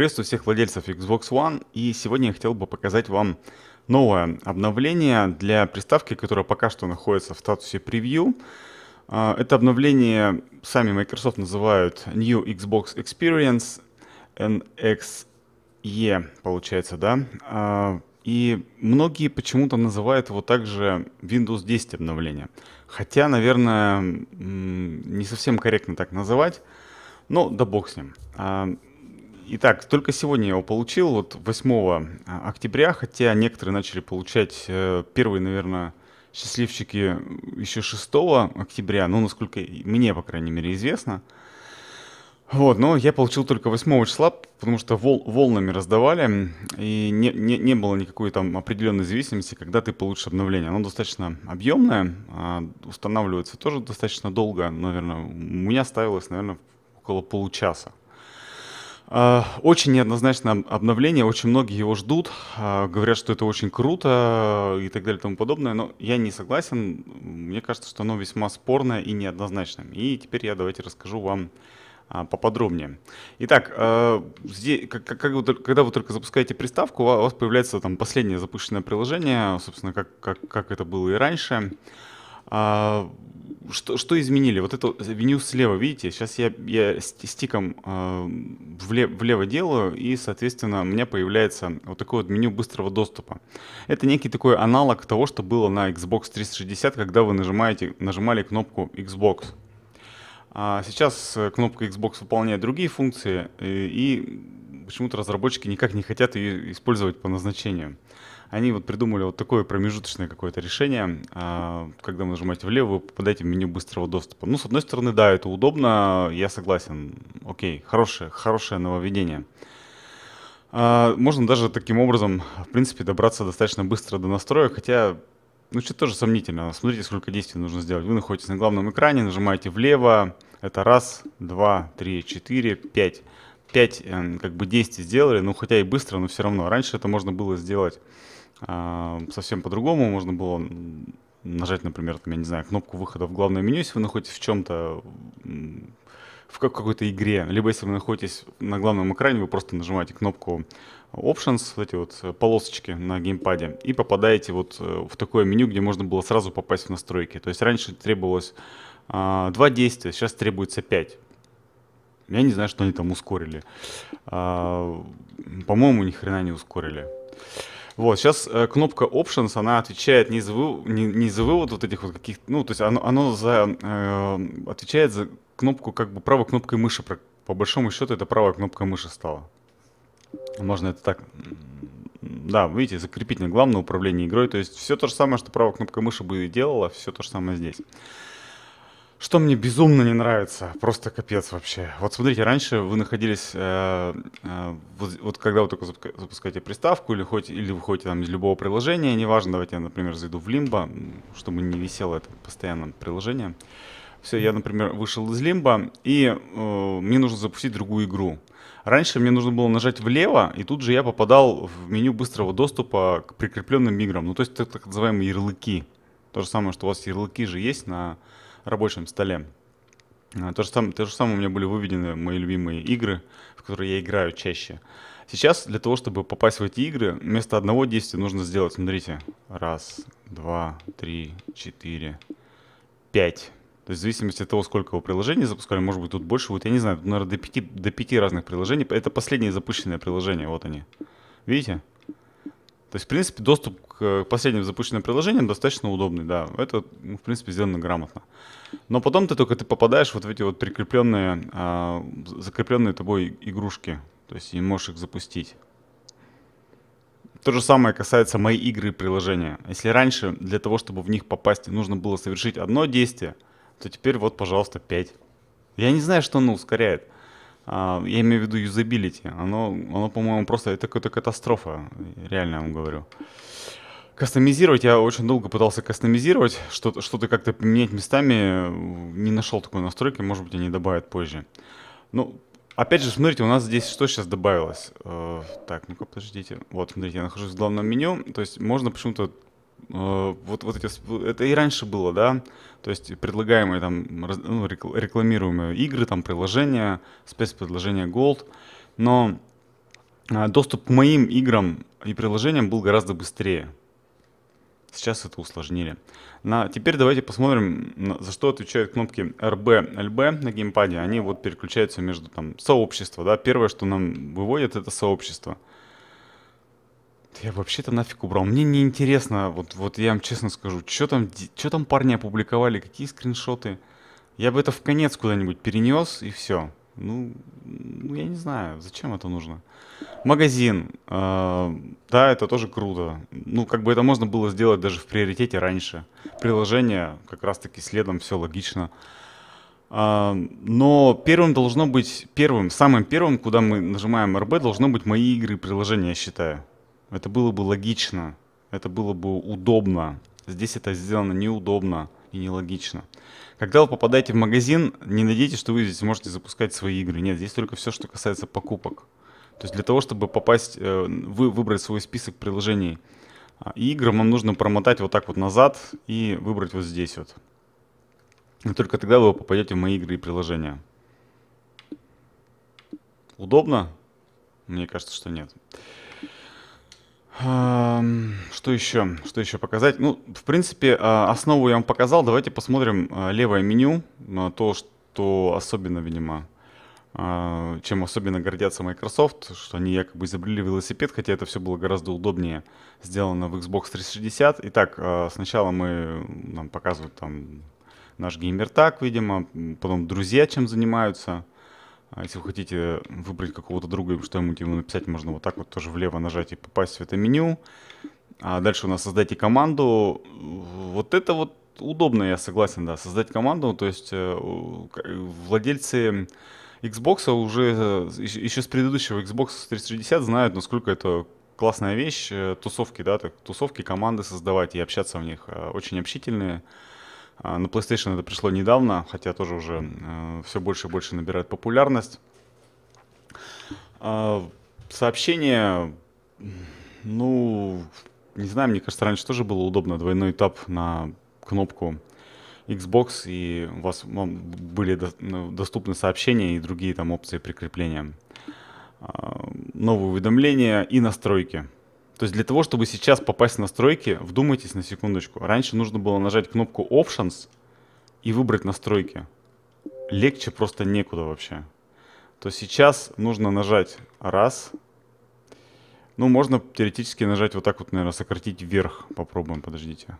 Приветствую всех владельцев Xbox One и сегодня я хотел бы показать вам новое обновление для приставки, которая пока что находится в статусе превью. А, это обновление сами Microsoft называют New Xbox Experience NXE, получается, да? А, и многие почему-то называют его также Windows 10 обновление. Хотя, наверное, не совсем корректно так называть, но да бог с ним. А, Итак, только сегодня я его получил, вот 8 а, октября, хотя некоторые начали получать э, первые, наверное, счастливчики еще 6 октября, ну, насколько мне, по крайней мере, известно. Вот, но я получил только 8 числа, потому что вол, волнами раздавали, и не, не, не было никакой там определенной зависимости, когда ты получишь обновление. Оно достаточно объемное, а, устанавливается тоже достаточно долго, наверное, у меня ставилось, наверное, около получаса. А, очень неоднозначное обновление, очень многие его ждут, а, говорят, что это очень круто и так далее и тому подобное, но я не согласен, мне кажется, что оно весьма спорное и неоднозначное. И теперь я давайте расскажу вам а, поподробнее. Итак, здесь, когда вы только запускаете приставку, у вас появляется там последнее запущенное приложение, собственно, как, как, как это было и раньше. А, что, что изменили? Вот это меню слева, видите, сейчас я, я стиком э, а, влево, влево делаю, и, соответственно, у меня появляется вот такое вот меню быстрого доступа. Это некий такой аналог того, что было на Xbox 360, когда вы нажимаете, нажимали кнопку Xbox. А сейчас кнопка Xbox выполняет другие функции, э, и почему-то разработчики никак не хотят ее использовать по назначению они вот придумали вот такое промежуточное какое-то решение, а, когда вы нажимаете влево, вы попадаете в меню быстрого доступа. Ну, с одной стороны, да, это удобно, я согласен. Окей, хорошее, хорошее нововведение. А, можно даже таким образом, в принципе, добраться достаточно быстро до настроек, хотя ну, что-то тоже сомнительно. Смотрите, сколько действий нужно сделать. Вы находитесь на главном экране, нажимаете влево. Это раз, два, три, четыре, пять. Пять эм, как бы действий сделали, ну хотя и быстро, но все равно. Раньше это можно было сделать а, совсем по-другому. Можно было нажать, например, там, я не знаю, кнопку выхода в главное меню, если вы находитесь в чем-то, в какой-то игре, либо если вы находитесь на главном экране, вы просто нажимаете кнопку Options, вот эти вот э, полосочки на геймпаде, и попадаете вот э, в такое меню, где можно было сразу попасть в настройки. То есть раньше требовалось а, два действия, сейчас требуется пять. Я не знаю, что они там ускорили. А, по-моему, ни хрена не ускорили. Вот, сейчас э, кнопка Options, она отвечает не за, вы, не, не за вывод вот этих вот каких-то, ну, то есть оно, оно за, э, отвечает за кнопку, как бы правой кнопкой мыши, по, большому счету это правая кнопка мыши стала. Можно это так, да, видите, закрепить на главное управление игрой, то есть все то же самое, что правая кнопка мыши бы делала, все то же самое здесь. Что мне безумно не нравится, просто капец вообще. Вот смотрите, раньше вы находились, э, э, вот, вот когда вы только запускаете приставку или, хоть, или выходите там из любого приложения, неважно, давайте я, например, зайду в Limbo, чтобы не висело это постоянно приложение. Все, я, например, вышел из Limbo, и э, мне нужно запустить другую игру. Раньше мне нужно было нажать влево, и тут же я попадал в меню быстрого доступа к прикрепленным играм. Ну, то есть это так называемые ярлыки. То же самое, что у вас ярлыки же есть на рабочем столе. А, то же, самое, то же самое у меня были выведены мои любимые игры, в которые я играю чаще. Сейчас для того, чтобы попасть в эти игры, вместо одного действия нужно сделать, смотрите, раз, два, три, четыре, пять. То есть в зависимости от того, сколько вы приложений запускали, может быть тут больше, будет я не знаю, тут, наверное, до пяти, до пяти разных приложений. Это последнее запущенное приложение, вот они. Видите? То есть, в принципе, доступ последним запущенным приложениям достаточно удобный, да. Это, ну, в принципе, сделано грамотно. Но потом ты только ты попадаешь вот в эти вот прикрепленные, а, закрепленные тобой игрушки. То есть и можешь их запустить. То же самое касается моей игры и приложения. Если раньше для того, чтобы в них попасть, нужно было совершить одно действие, то теперь вот, пожалуйста, пять. Я не знаю, что оно ускоряет. А, я имею в виду юзабилити. Оно, оно по-моему, просто это какая-то катастрофа. Реально я вам говорю. Кастомизировать я очень долго пытался кастомизировать, что-то, что-то как-то поменять местами, э, не нашел такой настройки, может быть, они добавят позже. Ну, опять же, смотрите, у нас здесь что сейчас добавилось? Э, так, ну-ка, подождите. Вот, смотрите, я нахожусь в главном меню, то есть можно почему-то э, вот, вот эти, это и раньше было, да, то есть предлагаемые там, ну, рекламируемые игры, там, приложения, спецпредложения Gold, но а, доступ к моим играм и приложениям был гораздо быстрее. Сейчас это усложнили. На... Теперь давайте посмотрим, за что отвечают кнопки RB, LB на геймпаде. Они вот переключаются между там сообщества. Да? Первое, что нам выводит, это сообщество. Я вообще-то нафиг убрал. Мне не интересно, вот, вот я вам честно скажу, что там, что там парни опубликовали, какие скриншоты. Я бы это в конец куда-нибудь перенес и все. Ну, ну я не знаю, зачем это нужно. Магазин. Э, да, это тоже круто. Ну, как бы это можно было сделать даже в приоритете раньше. Приложение, как раз-таки следом, все логично. Э, но первым должно быть, первым, самым первым, куда мы нажимаем RB, должно быть мои игры и приложения, я считаю. Это было бы логично, это было бы удобно. Здесь это сделано неудобно и нелогично. Когда вы попадаете в магазин, не надейтесь, что вы здесь сможете запускать свои игры. Нет, здесь только все, что касается покупок. То есть для того, чтобы попасть, э, вы выбрать свой список приложений а, и игр, вам нужно промотать вот так вот назад и выбрать вот здесь вот. И только тогда вы попадете в мои игры и приложения. Удобно? Мне кажется, что нет. Что еще? Что еще показать? Ну, в принципе, а, основу я вам показал. Давайте посмотрим а, левое меню, то, что особенно, видимо, а, чем особенно гордятся Microsoft, что они якобы изобрели велосипед, хотя это все было гораздо удобнее сделано в Xbox 360. Итак, сначала мы нам показывают там наш геймер так, видимо, потом друзья чем занимаются – а если вы хотите выбрать какого-то друга и что-нибудь ему написать, можно вот так вот тоже влево нажать и попасть в это меню. А дальше у нас создайте команду. Вот это вот удобно, я согласен, да, создать команду. То есть э, владельцы Xbox уже э, еще с предыдущего Xbox 360 знают, насколько это классная вещь, э, тусовки, да, так, тусовки, команды создавать и общаться в них. Очень общительные. А, на PlayStation это пришло недавно, хотя тоже уже э, все больше и больше набирает популярность. А, сообщение, ну, не знаю, мне кажется, раньше тоже было удобно двойной этап на кнопку Xbox, и у вас были ну, доступны сообщения и другие там опции прикрепления. А, новые уведомления и настройки. То есть для того, чтобы сейчас попасть в настройки, вдумайтесь на секундочку. Раньше нужно было нажать кнопку Options и выбрать настройки. Легче просто некуда вообще. То сейчас нужно нажать раз. Ну, можно теоретически нажать вот так вот, наверное, сократить вверх. Попробуем, подождите.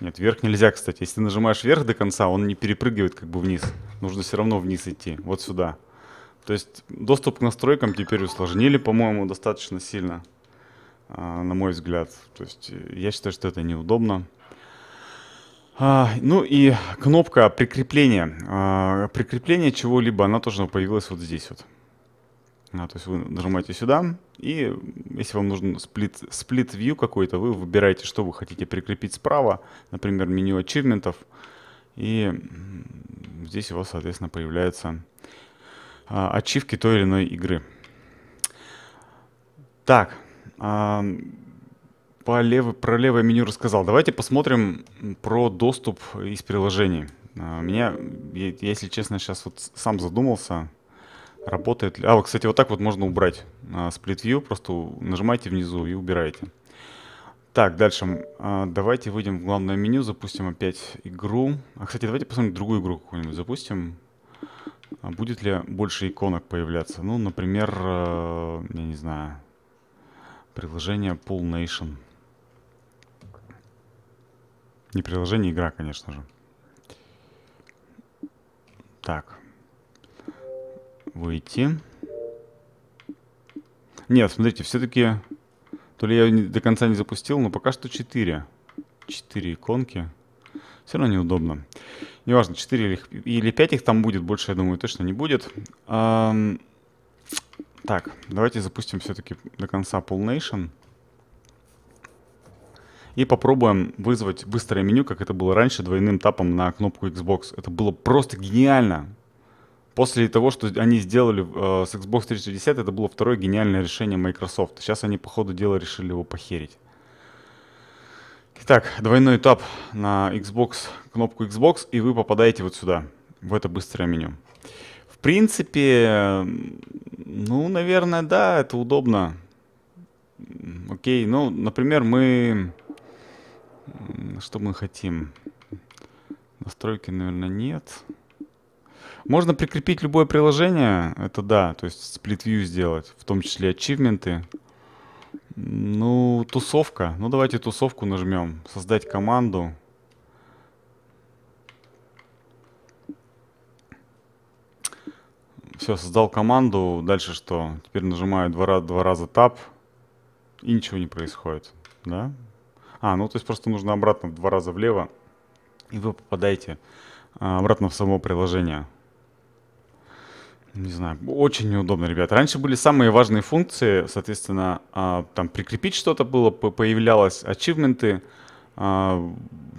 Нет, вверх нельзя, кстати. Если ты нажимаешь вверх до конца, он не перепрыгивает как бы вниз. Нужно все равно вниз идти, вот сюда. То есть доступ к настройкам теперь усложнили, по-моему, достаточно сильно. А, на мой взгляд. То есть э, я считаю, что это неудобно. А, ну и кнопка прикрепления. А, прикрепление чего-либо, она тоже появилась вот здесь вот. А, то есть вы нажимаете сюда, и если вам нужен сплит, сплит view какой-то, вы выбираете, что вы хотите прикрепить справа, например, меню ачивментов, и здесь у вас, соответственно, появляются а, ачивки той или иной игры. Так, по лев... Про левое меню рассказал. Давайте посмотрим про доступ из приложений. А, меня, если честно, сейчас вот сам задумался, работает ли... А, вот, кстати, вот так вот можно убрать а, Split View. Просто нажимаете внизу и убираете. Так, дальше. А, давайте выйдем в главное меню, запустим опять игру. А, кстати, давайте посмотрим другую игру какую-нибудь. Запустим. А, будет ли больше иконок появляться? Ну, например, э, я не знаю. Приложение Pool Nation. Не приложение, а игра, конечно же. Так. Выйти. Нет, смотрите, все-таки... То ли я до конца не запустил, но пока что 4. 4 иконки. Все равно неудобно. Неважно, 4 или, или 5 их там будет, больше, я думаю, точно не будет. Так, давайте запустим все-таки до конца Pool Nation. И попробуем вызвать быстрое меню, как это было раньше, двойным тапом на кнопку Xbox. Это было просто гениально. После того, что они сделали э, с Xbox 360, это было второе гениальное решение Microsoft. Сейчас они, по ходу дела, решили его похерить. Итак, двойной тап на Xbox, кнопку Xbox, и вы попадаете вот сюда, в это быстрое меню. В принципе, ну, наверное, да, это удобно. Окей, ну, например, мы... Что мы хотим? Настройки, наверное, нет. Можно прикрепить любое приложение, это да, то есть split view сделать, в том числе ачивменты. Ну, тусовка. Ну, давайте тусовку нажмем. Создать команду. Все, создал команду. Дальше что? Теперь нажимаю два, раза, два раза Tab. И ничего не происходит. Да? А, ну то есть просто нужно обратно два раза влево. И вы попадаете а, обратно в само приложение. Не знаю, очень неудобно, ребят. Раньше были самые важные функции, соответственно, а, там прикрепить что-то было, появлялось ачивменты, а,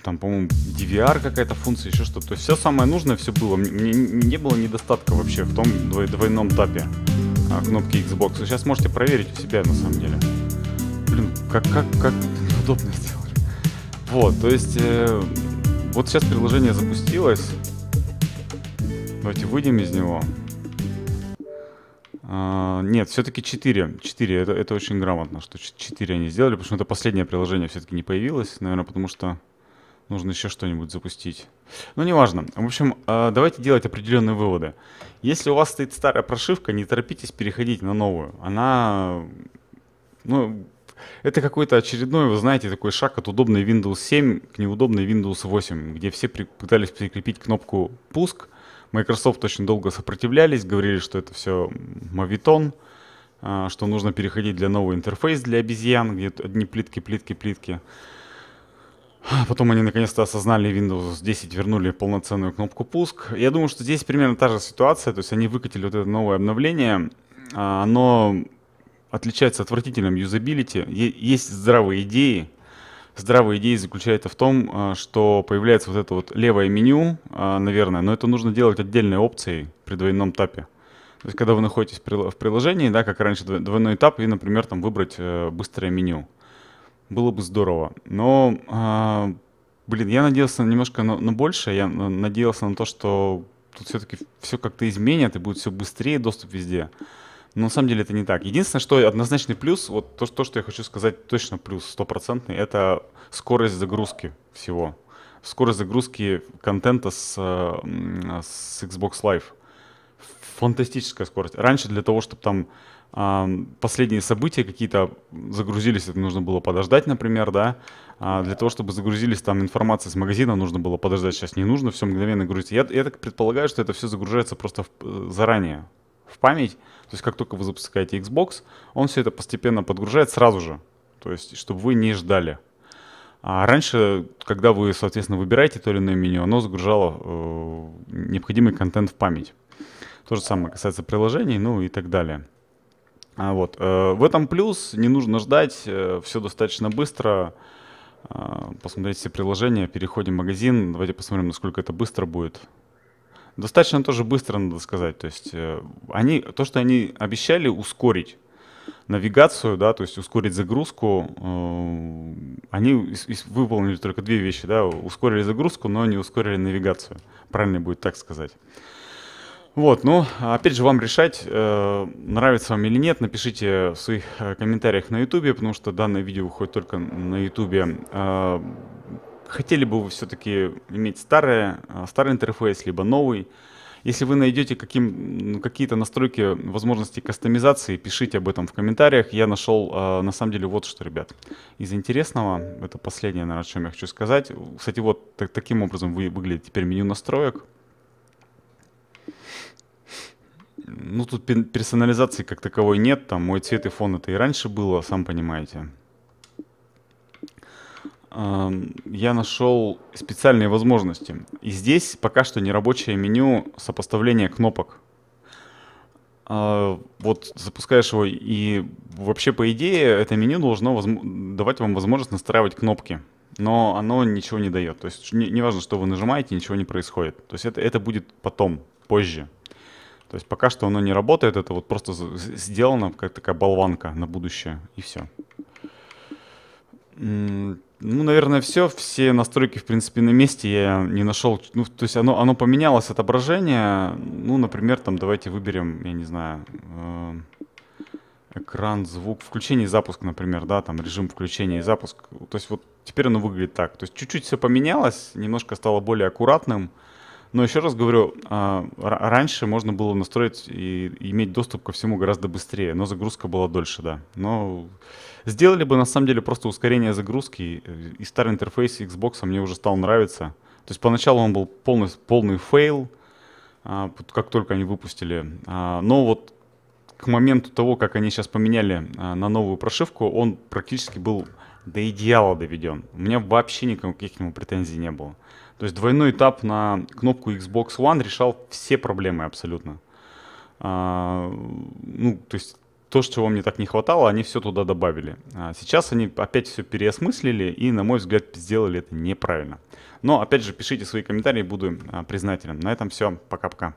там, по-моему, DVR какая-то функция, еще что-то. То есть все самое нужное, все было. Мне не было недостатка вообще в том двойном тапе а, кнопки Xbox. сейчас можете проверить у себя на самом деле. Блин, как, как, как удобно сделали. Вот, то есть, э, вот сейчас приложение запустилось. Давайте выйдем из него. А, нет, все-таки 4. 4. Это, это очень грамотно, что 4 они сделали, потому что это последнее приложение все-таки не появилось, наверное, потому что нужно еще что-нибудь запустить. Ну, неважно. В общем, а, давайте делать определенные выводы. Если у вас стоит старая прошивка, не торопитесь переходить на новую. Она, ну, это какой-то очередной, вы знаете, такой шаг от удобной Windows 7 к неудобной Windows 8, где все пытались прикрепить кнопку «пуск», Microsoft очень долго сопротивлялись, говорили, что это все мавитон, а, что нужно переходить для нового интерфейса для обезьян, где одни плитки, плитки, плитки. А потом они наконец-то осознали Windows 10, вернули полноценную кнопку пуск. Я думаю, что здесь примерно та же ситуация, то есть они выкатили вот это новое обновление, а оно отличается отвратительным юзабилити, есть здравые идеи, здравая идея заключается в том, а, что появляется вот это вот левое меню, а, наверное, но это нужно делать отдельной опцией при двойном тапе. То есть, когда вы находитесь в приложении, да, как раньше двойной этап, и, например, там выбрать э, быстрое меню. Было бы здорово. Но, а, блин, я надеялся немножко на, на большее. Я надеялся на то, что тут все-таки все как-то изменят, и будет все быстрее доступ везде. Но на самом деле это не так. Единственное, что однозначный плюс, вот то, то что я хочу сказать, точно плюс стопроцентный, это скорость загрузки всего. Скорость загрузки контента с, с Xbox Live. Фантастическая скорость. Раньше для того, чтобы там последние события какие-то загрузились, это нужно было подождать, например, да. А для того, чтобы загрузились там информация с магазина, нужно было подождать. Сейчас не нужно, все мгновенно грузится. Я, я так предполагаю, что это все загружается просто в, э, заранее в память. То есть как только вы запускаете Xbox, он все это постепенно подгружает сразу же. То есть чтобы вы не ждали. А раньше, когда вы, соответственно, выбираете то или иное меню, оно загружало э, необходимый контент в память. То же самое касается приложений, ну и так далее. А вот, э, в этом плюс, не нужно ждать, э, все достаточно быстро. Э, а, посмотреть все приложения, переходим в магазин, давайте посмотрим, насколько это быстро будет. Достаточно тоже быстро, надо сказать. То есть э, они, то, что они обещали ускорить навигацию, да, то есть ускорить загрузку, э, они выполнили только две вещи, да, ускорили загрузку, но не ускорили навигацию, правильно будет так сказать. Вот, ну, опять же, вам решать, э, нравится вам или нет, напишите в своих комментариях на Ютубе, потому что данное видео выходит только на Ютубе хотели бы вы все-таки иметь старое, а, старый интерфейс, либо новый. Если вы найдете каким, какие-то настройки, возможности кастомизации, пишите об этом в комментариях. Я нашел, э, а, на самом деле, вот что, ребят, из интересного. Это последнее, наверное, о чем я хочу сказать. Кстати, вот так, таким образом вы, выглядит теперь меню настроек. Ну, тут персонализации как таковой нет. Там мой цвет и фон это и раньше было, сам понимаете. Эм, я нашел специальные возможности. И здесь пока что не рабочее меню сопоставления кнопок. А, вот запускаешь его, и вообще, по идее, это меню должно давать вам возможность настраивать кнопки. Но оно ничего не дает. То есть не, не важно, что вы нажимаете, ничего не происходит. То есть это, это будет потом, позже. То есть пока что оно не работает, это вот просто сделано как такая болванка на будущее, и все. Ну, наверное, все. Все настройки, в принципе, на месте я не нашел. Ну, то есть оно, оно поменялось отображение. Ну, например, там давайте выберем, я не знаю, э, экран, звук, включение и запуск, например, да, там режим включения и запуск. То есть вот теперь оно выглядит так. То есть чуть-чуть все поменялось, немножко стало более аккуратным. Э, но еще раз говорю, а, раньше можно было настроить и иметь доступ ко всему гораздо быстрее, но загрузка была дольше, да. Но сделали бы на самом деле просто ускорение загрузки, и старый интерфейс Xbox мне уже стал нравиться. То есть поначалу он был полный, полный фейл, а, как только они выпустили. А, но вот к моменту того, как они сейчас поменяли на новую прошивку, он практически был до идеала доведен. У меня вообще никаких к нему претензий не было. То есть двойной этап на кнопку Xbox One решал все проблемы абсолютно. А, ну, то есть то, чего мне так не хватало, они все туда добавили. А сейчас они опять все переосмыслили и, на мой взгляд, сделали это неправильно. Но, опять же, пишите свои комментарии, буду а, признателен. На этом все. Пока-пока.